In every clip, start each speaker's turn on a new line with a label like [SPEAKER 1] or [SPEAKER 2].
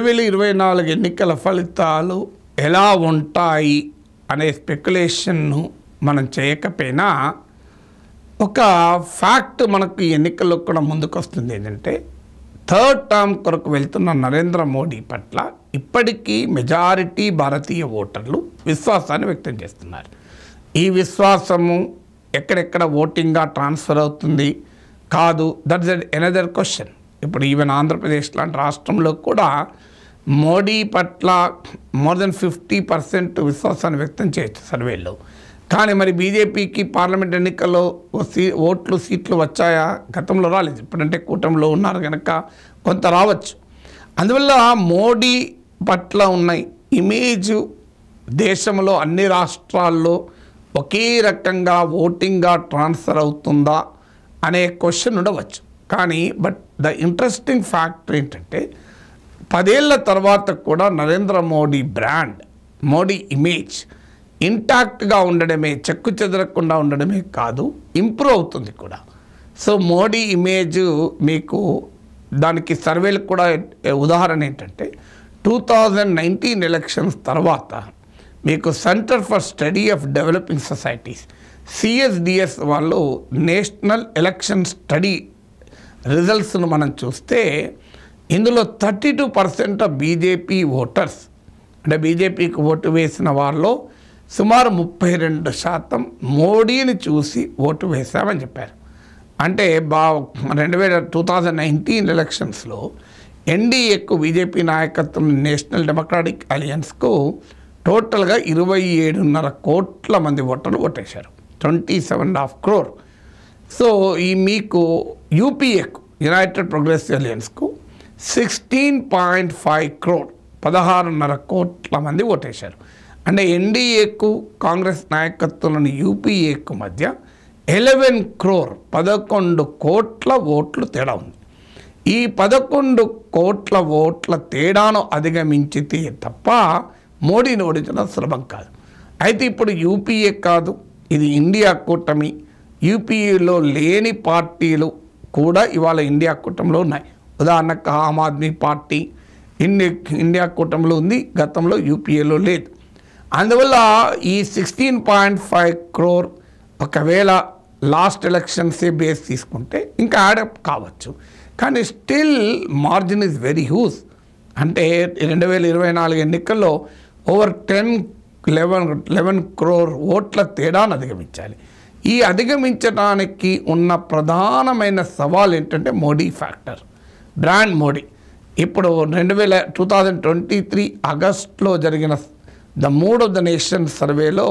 [SPEAKER 1] రెండు వేల ఇరవై నాలుగు ఎన్నికల ఫలితాలు ఎలా ఉంటాయి అనే స్పెక్యులేషన్ను మనం చేయకపోయినా ఒక ఫ్యాక్ట్ మనకు ఎన్నికల్లో కూడా ముందుకు వస్తుంది ఏంటంటే థర్డ్ టర్మ్ కొరకు వెళ్తున్న నరేంద్ర మోడీ పట్ల ఇప్పటికీ మెజారిటీ భారతీయ ఓటర్లు విశ్వాసాన్ని వ్యక్తం చేస్తున్నారు ఈ విశ్వాసము ఎక్కడెక్కడ ఓటింగ్గా ట్రాన్స్ఫర్ అవుతుంది కాదు దట్ ఇస్ ఎనదర్ క్వశ్చన్ ఇప్పుడు ఈవెన్ ఆంధ్రప్రదేశ్ లాంటి రాష్ట్రంలో కూడా మోడీ పట్ల మోర్ దెన్ ఫిఫ్టీ పర్సెంట్ విశ్వాసాన్ని వ్యక్తం చేయొచ్చు సర్వేల్లో కానీ మరి బీజేపీకి పార్లమెంట్ ఎన్నికల్లో సీ ఓట్లు సీట్లు వచ్చాయా గతంలో రాలేదు ఇప్పుడంటే కూటమిలో ఉన్నారు కనుక కొంత రావచ్చు అందువల్ల మోడీ పట్ల ఉన్న ఇమేజ్ దేశంలో అన్ని రాష్ట్రాల్లో ఒకే రకంగా ఓటింగ్గా ట్రాన్స్ఫర్ అవుతుందా అనే క్వశ్చన్ ఉండవచ్చు కానీ బట్ ద ఇంట్రెస్టింగ్ ఫ్యాక్టర్ ఏంటంటే పదేళ్ల తర్వాత కూడా నరేంద్ర మోడీ బ్రాండ్ మోడీ ఇమేజ్ ఇంటాక్ట్గా ఉండడమే చెక్కు చెదరకుండా ఉండడమే కాదు ఇంప్రూవ్ అవుతుంది కూడా సో మోడీ ఇమేజ్ మీకు దానికి సర్వేలకు కూడా ఉదాహరణ ఏంటంటే టూ థౌజండ్ నైన్టీన్ ఎలక్షన్స్ తర్వాత మీకు centre for study of developing societies CSDS వాళ్ళు నేషనల్ ఎలక్షన్ స్టడీ రిజల్ట్స్ను మనం చూస్తే ఇందులో thirty two percent of BJP voters అంటే బీజేపీకి ఓటు వేసిన వారిలో సుమారు ముప్పై రెండు శాతం మోడీని చూసి ఓటు వేశామని చెప్పారు అంటే బా రెండు వేల టూ థౌజండ్ నైన్టీన్ ఎలక్షన్స్లో ఎన్డీఏకు బీజేపీ నాయకత్వం నేషనల్ డెమోక్రాటిక్ అలయన్స్కు టోటల్గా ఇరవై ఏడున్నర కోట్ల మంది ఓటర్లు ఓటేశారు twenty seven half crore so ఈ మీకు యూపీఏకు యునైటెడ్ ప్రోగ్రెస్ అలయన్స్కు సిక్స్టీన్ పాయింట్ ఫైవ్ క్రోడ్ పదహారున్నర కోట్ల మంది ఓటేశారు అంటే ఎన్డీఏకు కాంగ్రెస్ నాయకత్వంలోని యూపీఏకు మధ్య ఎలెవెన్ క్రోర్ పదకొండు కోట్ల ఓట్లు తేడా ఉంది ఈ పదకొండు కోట్ల ఓట్ల తేడాను అధిగమించితే తప్ప మోడీని ఓడించడం సులభం కాదు అయితే ఇప్పుడు యూపీఏ కాదు ఇది ఇండియా కూటమి యూపీఏలో లేని పార్టీలు కూడా ఇవాళ ఇండియా కూటమిలో ఉన్నాయి ఉదాహరణకు Aam Aadmi party India India కూటమిలో ఉంది గతంలో యూపీఏలో లేదు అందువల్ల ఈ సిక్స్టీన్ పాయింట్ ఫైవ్ క్రోర్ ఒకవేళ లాస్ట్ ఎలక్షన్సే బేస్ తీసుకుంటే ఇంకా యాడప్ కావచ్చు కానీ still margin is very huge అంటే రెండు వేల ఇరవై నాలుగు ఎన్నికల్లో over ten eleven eleven crore ఓట్ల తేడాను అధిగమించాలి ఈ అధిగమించడానికి ఉన్న ప్రధానమైన సవాల్ ఏంటంటే మోడీ ఫ్యాక్టర్ బ్రాండ్ మోడీ ఇప్పుడు రెండు వేల టూ థౌజండ్ ట్వంటీ త్రీ ఆగస్ట్లో జరిగిన the mood of the nation సర్వేలో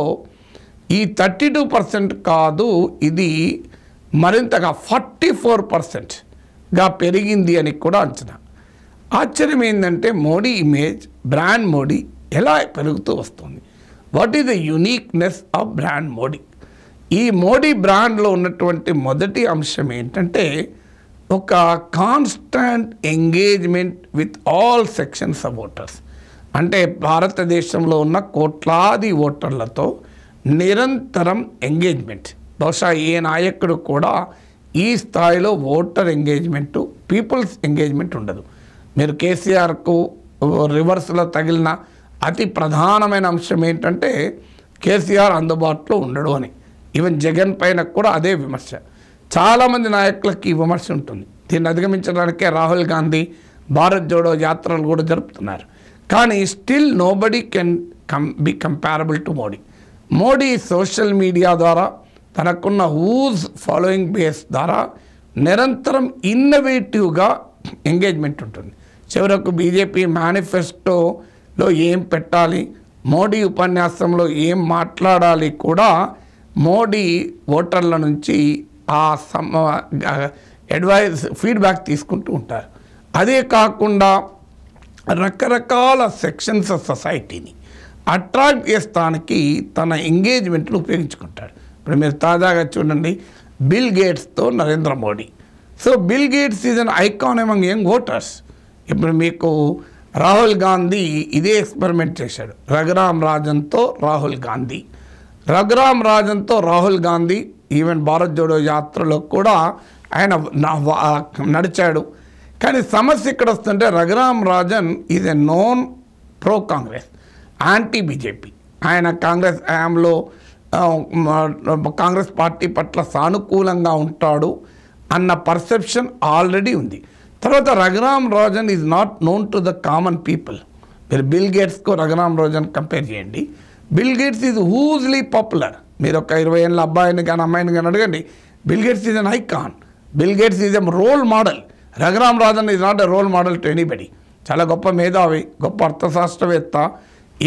[SPEAKER 1] ఈ థర్టీ టూ పర్సెంట్ కాదు ఇది మరింతగా ఫార్టీ ఫోర్ పర్సెంట్గా పెరిగింది అని కూడా అంచనా ఆశ్చర్యం ఏంటంటే మోడీ ఇమేజ్ బ్రాండ్ మోడీ ఎలా పెరుగుతూ వస్తుంది what is the uniqueness of brand Modi ఈ మోడీ బ్రాండ్లో ఉన్నటువంటి మొదటి అంశం ఏంటంటే ఒక constant engagement with all sections of voters అంటే భారతదేశంలో ఉన్న కోట్లాది ఓటర్లతో నిరంతరం ఎంగేజ్మెంట్ బహుశా ఏ నాయకుడు కూడా ఈ స్థాయిలో ఓటర్ ఎంగేజ్మెంట్ పీపుల్స్ ఎంగేజ్మెంట్ ఉండదు మీరు కేసీఆర్కు రివర్స్లో తగిలిన అతి ప్రధానమైన అంశం ఏంటంటే కేసీఆర్ అందుబాటులో ఉండడు అని ఈవెన్ జగన్ పైన కూడా అదే విమర్శ చాలామంది నాయకులకి విమర్శ ఉంటుంది దీన్ని అధిగమించడానికే రాహుల్ గాంధీ భారత్ జోడో యాత్రలు కూడా జరుపుతున్నారు కానీ still nobody can come be comparable to Modi Modi social media ద్వారా తనకున్న హూజ్ ఫాలోయింగ్ బేస్ ద్వారా నిరంతరం ఇన్నోవేటివ్గా ఎంగేజ్మెంట్ ఉంటుంది చివరకు బీజేపీ మేనిఫెస్టోలో ఏం పెట్టాలి మోడీ ఉపన్యాసంలో ఏం మాట్లాడాలి కూడా మోడీ ఓటర్ల నుంచి ఆ సమ్ అడ్వైస్ ఫీడ్బ్యాక్ తీసుకుంటూ ఉంటారు అదే కాకుండా రకరకాల సెక్షన్స్ ఆఫ్ సొసైటీని అట్రాక్ట్ చేస్తానికి తన ఎంగేజ్మెంట్ను ఉపయోగించుకుంటాడు ఇప్పుడు మీరు తాజాగా చూడండి బిల్ గేట్స్తో Narendra Modi so Bill Gates is an icon among young voters ఇప్పుడు మీకు రాహుల్ గాంధీ ఇదే ఎక్స్పెరిమెంట్ చేశాడు రఘురామ్ రాజన్తో రాహుల్ గాంధీ రఘురామ్ రాజన్తో రాహుల్ గాంధీ ఈవెన్ భారత్ జోడో యాత్రలో కూడా ఆయన నడిచాడు కానీ సమస్య ఇక్కడ వస్తుంటే Raghuram Rajan is a known pro Congress anti BJP ఆయన కాంగ్రెస్ హయాంలో కాంగ్రెస్ పార్టీ పట్ల సానుకూలంగా ఉంటాడు అన్న పర్సెప్షన్ ఆల్రెడీ ఉంది తర్వాత Raghuram Rajan is not known to the common people మీరు బిల్ గేట్స్కు రఘురామ్ రాజన్ కంపేర్ చేయండి Bill Gates is hugely popular మీరు ఒక ఇరవై ఏళ్ళ అబ్బాయిని కానీ అమ్మాయిని కానీ అడగండి Bill Gates is an icon Bill Gates is a role model Raghuram Rajan is not a role model to anybody చాలా గొప్ప మేధావి గొప్ప అర్థశాస్త్రవేత్త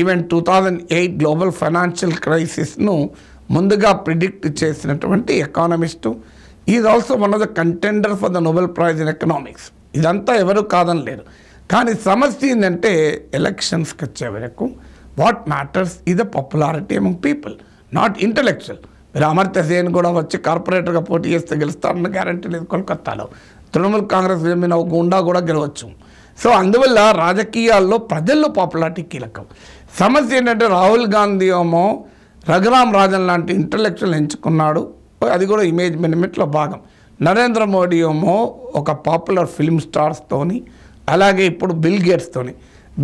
[SPEAKER 1] even two thousand eight global financial క్రైసిస్ను ముందుగా ప్రిడిక్ట్ చేసినటువంటి economist is also one of the contender for the Nobel prize in economics ఇదంతా ఎవరు కాదని లేరు కానీ సమస్య ఏంటంటే ఎలక్షన్స్కి వచ్చే వరకు what matters is the popularity among people not intellectual మీరు అమర్త్య సేన్ కూడా వచ్చి కార్పొరేటర్గా పోటీ చేస్తే గెలుస్తారన్న గ్యారంటీ లేదు కోల్కత్తాలో తృణమూల్ కాంగ్రెస్ మీద ఒక గుండా కూడా గెలవచ్చు సో అందువల్ల రాజకీయాల్లో ప్రజల్లో పాపులారిటీ కీలకం సమస్య ఏంటంటే రాహుల్ గాంధీ ఏమో రఘురామ్ రాజన్ లాంటి ఇంటలెక్చువల్ ఎంచుకున్నాడు అది కూడా ఇమేజ్ మినిమిట్లో భాగం నరేంద్ర మోడీ ఏమో ఒక పాపులర్ ఫిల్మ్ స్టార్స్తోని అలాగే ఇప్పుడు bill గేట్స్తోని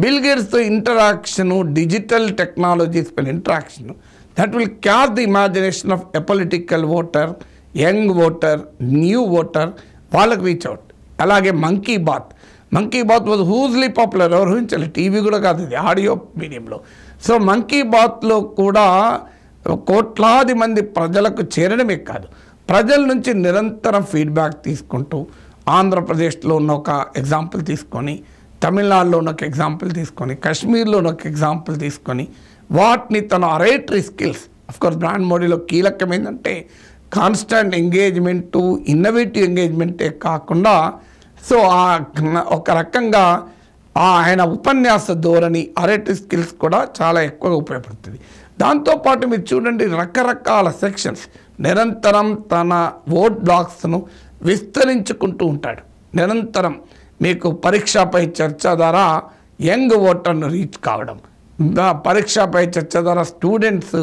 [SPEAKER 1] bill గేట్స్తో interaction digital technologies పైన interaction that will catch the imagination of a political voter young voter new voter వాళ్ళకు రీచ్ అవుట్ అలాగే monkey bath monkey bath was హూజ్లీ popular ఎవరు ఊహించాలి టీవీ కూడా కాదు ఇది ఆడియో మీడియంలో సో మంకీ బాత్లో కూడా కోట్లాది మంది ప్రజలకు చేరడమే కాదు ప్రజల నుంచి నిరంతరం ఫీడ్బ్యాక్ తీసుకుంటూ ఆంధ్రప్రదేశ్లో ఉన్న ఒక ఎగ్జాంపుల్ తీసుకొని తమిళనాడులో ఉన్న ఒక ఎగ్జాంపుల్ తీసుకొని కశ్మీర్లో ఉన్న ఒక ఎగ్జాంపుల్ తీసుకొని వాటిని తన అరేటరీ స్కిల్స్ అఫ్కోర్స్ బ్రాండ్ మోడీలో కీలకం ఏంటంటే కాన్స్టాంట్ ఎంగేజ్మెంటు ఇన్నోవేటివ్ ఎంగేజ్మెంటే కాకుండా సో ఆ ఒక రకంగా ఆయన ఉపన్యాస ధోరణి అరేటరీ స్కిల్స్ కూడా చాలా ఎక్కువగా ఉపయోగపడుతుంది దాంతోపాటు మీరు చూడండి రకరకాల సెక్షన్స్ నిరంతరం తన ఓట్ బ్లాక్స్ను విస్తరించుకుంటూ ఉంటాడు నిరంతరం మీకు పరీక్షపై చర్చ ద్వారా యంగ్ ఓటర్ను రీచ్ కావడం పరీక్షపై చర్చ ద్వారా స్టూడెంట్స్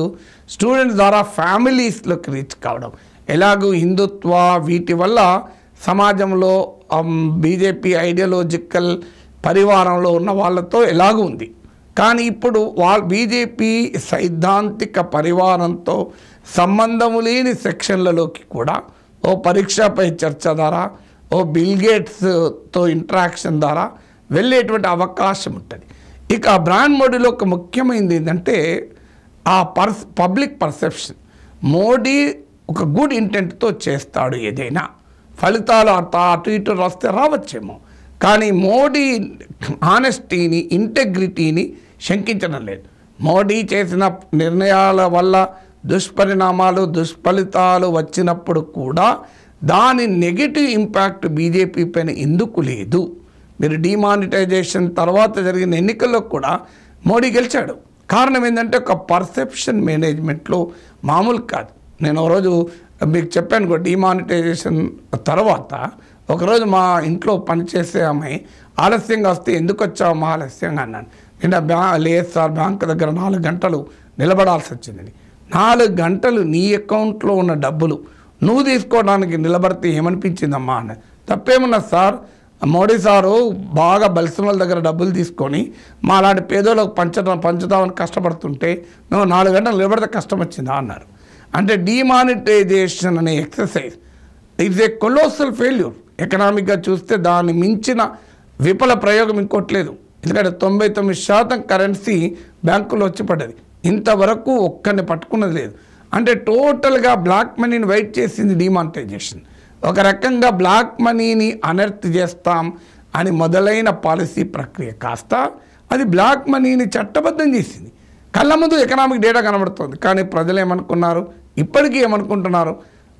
[SPEAKER 1] స్టూడెంట్స్ ద్వారా ఫ్యామిలీస్లోకి రీచ్ కావడం ఎలాగూ హిందుత్వ వీటి వల్ల సమాజంలో బీజేపీ ఐడియాలజికల్ పరివారంలో ఉన్న వాళ్ళతో ఎలాగూ ఉంది కానీ ఇప్పుడు వాళ్ళ బీజేపీ సైద్ధాంతిక పరివారంతో సంబంధము లేని సెక్షన్లలోకి కూడా ఓ పరీక్షపై చర్చ ద్వారా ఓ బిల్ గేట్స్తో ఇంట్రాక్షన్ ద్వారా వెళ్ళేటువంటి అవకాశం ఉంటుంది ఇక బ్రాండ్ మోడీలో ఒక ముఖ్యమైనది ఏంటంటే ఆ పర్స్ పబ్లిక్ పర్సెప్షన్ మోడీ ఒక గుడ్ ఇంటెంట్తో చేస్తాడు ఏదైనా ఫలితాలు అటు అటు ఇటు వస్తే రావచ్చేమో కానీ మోడీ ఆనెస్టీని ఇంటెగ్రిటీని శంకించడం లేదు మోడీ చేసిన నిర్ణయాల వల్ల దుష్పరిణామాలు దుష్ఫలితాలు వచ్చినప్పుడు కూడా దాని నెగిటివ్ ఇంపాక్ట్ బీజేపీ పైన ఎందుకు లేదు మీరు డిమానిటైజేషన్ తర్వాత జరిగిన ఎన్నికల్లో కూడా మోడీ గెలిచాడు కారణం ఏంటంటే ఒక పర్సెప్షన్ మేనేజ్మెంట్లో మామూలు కాదు నేను ఒకరోజు మీకు చెప్పాను కూడా డిమానిటైజేషన్ తర్వాత ఒకరోజు మా ఇంట్లో పనిచేసే అమ్మాయి ఆలస్యంగా వస్తే ఎందుకు వచ్చావు మా ఆలస్యంగా అన్నాను నిన్న బ్యా లేదు సార్ బ్యాంక్ దగ్గర నాలుగు గంటలు నిలబడాల్సి వచ్చిందని నాలుగు గంటలు నీ అకౌంట్లో ఉన్న డబ్బులు నువ్వు తీసుకోవడానికి నిలబడితే ఏమనిపించిందమ్మా అని తప్పేమన్నా సార్ మోడీ సారు బాగా బల్సమల దగ్గర డబ్బులు తీసుకొని మా లాంటి పేదోళ్ళకు పంచడం పంచుతామని కష్టపడుతుంటే మేము నాలుగు గంటలు నిలబడితే కష్టం వచ్చిందా అన్నారు అంటే డిమానిటైజేషన్ అనే exercise it's a colossal failure ఎకనామిక్గా చూస్తే దాన్ని మించిన విఫల ప్రయోగం ఇంకోట్లేదు ఎందుకంటే తొంభై తొమ్మిది శాతం కరెన్సీ బ్యాంకులో వచ్చి పడ్డది ఇంతవరకు ఒక్కరిని పట్టుకున్నది లేదు అంటే టోటల్గా బ్లాక్ మనీని వైట్ చేసింది డిమానిటైజేషన్ ఒక రకంగా బ్లాక్ మనీని అనర్త్ చేస్తాం అని మొదలైన పాలసీ ప్రక్రియ కాస్త అది బ్లాక్ మనీని చట్టబద్ధం చేసింది కళ్ళ ముందు ఎకనామిక్ డేటా కనబడుతుంది కానీ ప్రజలు ఏమనుకున్నారు ఇప్పటికీ ఏమనుకుంటున్నారు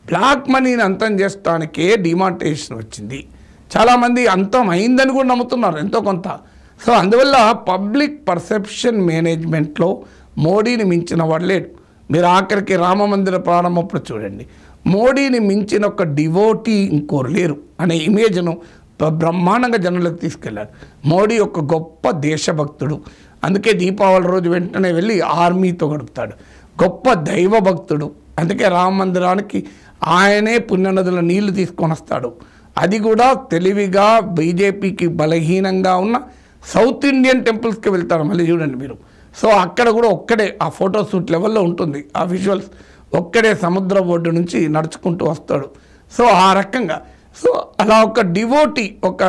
[SPEAKER 1] బ్లాక్ మనీని అంతం చేస్తానికే డిమానిటైజేషన్ వచ్చింది చాలామంది అంతం అయిందని కూడా నమ్ముతున్నారు ఎంతో కొంత సో అందువల్ల పబ్లిక్ పర్సెప్షన్ మేనేజ్మెంట్లో మోడీని మించిన వాడు లేడు మీరు ఆఖరికి రామమందిర ప్రారంభప్పుడు చూడండి మోడీని మించిన ఒక డివోటీ ఇంకోరు లేరు అనే ఇమేజ్ను బ్రహ్మాండంగా జనంలోకి తీసుకెళ్లారు మోడీ ఒక గొప్ప దేశభక్తుడు అందుకే దీపావళి రోజు వెంటనే వెళ్ళి ఆర్మీతో గడుపుతాడు గొప్ప దైవ భక్తుడు అందుకే రామ మందిరానికి ఆయనే పుణ్యనదుల నీళ్లు తీసుకొని వస్తాడు అది కూడా తెలివిగా బీజేపీకి బలహీనంగా ఉన్న సౌత్ ఇండియన్ టెంపుల్స్కి వెళ్తారు మళ్ళీ చూడండి మీరు సో అక్కడ కూడా ఒక్కడే ఆ ఫోటో షూట్ లెవెల్లో ఉంటుంది ఆ విజువల్స్ ఒక్కడే సముద్ర బోర్డు నుంచి నడుచుకుంటూ వస్తాడు సో ఆ రకంగా సో అలా ఒక డివోటీ ఒక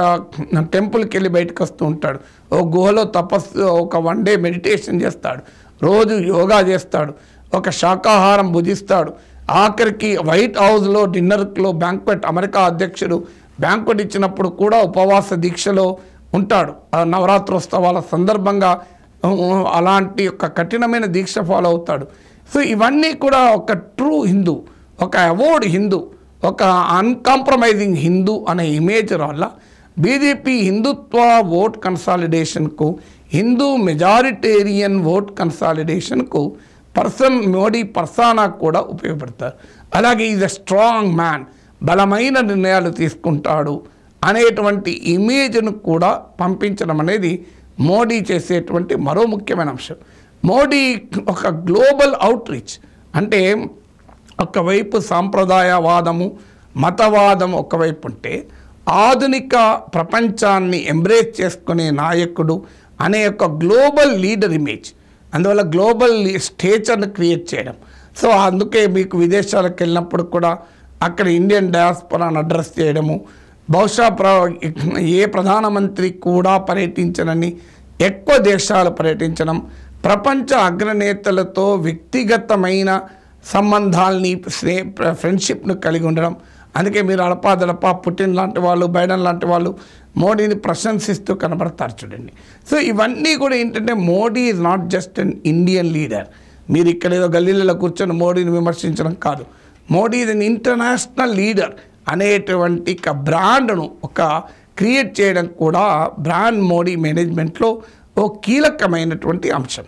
[SPEAKER 1] టెంపుల్కి వెళ్ళి బయటకు వస్తూ ఉంటాడు ఓ గుహలో తపస్సు ఒక వన్ డే మెడిటేషన్ చేస్తాడు రోజు యోగా చేస్తాడు ఒక శాకాహారం భుజిస్తాడు ఆఖరికి వైట్ హౌస్లో డిన్నర్లో బ్యాంక్వెట్ అమెరికా అధ్యక్షుడు బ్యాంక్వెట్ ఇచ్చినప్పుడు కూడా ఉపవాస దీక్షలో ఉంటాడు నవరాత్రోత్సవాల సందర్భంగా అలాంటి యొక్క కఠినమైన దీక్ష ఫాలో అవుతాడు సో ఇవన్నీ కూడా ఒక ట్రూ హిందూ ఒక అవార్డ్ హిందూ ఒక అన్కాంప్రమైజింగ్ హిందూ అనే ఇమేజ్ వల్ల బీజేపీ హిందుత్వ ఓట్ కన్సాలిడేషన్కు హిందూ మెజారిటేరియన్ ఓట్ కన్సాలిడేషన్కు పర్సన్ మోడీ పర్సానా కూడా ఉపయోగపడతారు అలాగే ఈజ్ అ స్ట్రాంగ్ మ్యాన్ బలమైన నిర్ణయాలు తీసుకుంటాడు అనేటువంటి ఇమేజ్ను కూడా పంపించడం అనేది మోడీ చేసేటువంటి మరో ముఖ్యమైన అంశం మోడీ ఒక గ్లోబల్ అవుట్ రీచ్ అంటే ఒకవైపు సాంప్రదాయవాదము మతవాదం ఒకవైపు ఉంటే ఆధునిక ప్రపంచాన్ని ఎంబ్రేస్ చేసుకునే నాయకుడు అనే ఒక గ్లోబల్ లీడర్ ఇమేజ్ అందువల్ల గ్లోబల్ స్టేచర్ను క్రియేట్ చేయడం సో అందుకే మీకు విదేశాలకు వెళ్ళినప్పుడు కూడా అక్కడ ఇండియన్ డయాస్పొరాను అడ్రస్ చేయడము బహుశా ప్ర ఏ ప్రధానమంత్రి కూడా పర్యటించనని ఎక్కువ దేశాలు పర్యటించడం ప్రపంచ అగ్రనేతలతో వ్యక్తిగతమైన సంబంధాలని స్నే ఫ్రెండ్షిప్ను కలిగి ఉండడం అందుకే మీరు అడపాదడపా పుటిన్ లాంటి వాళ్ళు బైడెన్ లాంటి వాళ్ళు మోడీని ప్రశంసిస్తూ కనబడతారు చూడండి సో ఇవన్నీ కూడా ఏంటంటే Modi is not just an Indian leader మీరు ఇక్కడ ఏదో గల్లీలలో కూర్చొని మోడీని విమర్శించడం కాదు Modi is an international leader అనేటువంటి ఒక బ్రాండ్ను ఒక క్రియేట్ చేయడం కూడా బ్రాండ్ మోడీ మేనేజ్మెంట్లో ఓ కీలకమైనటువంటి అంశం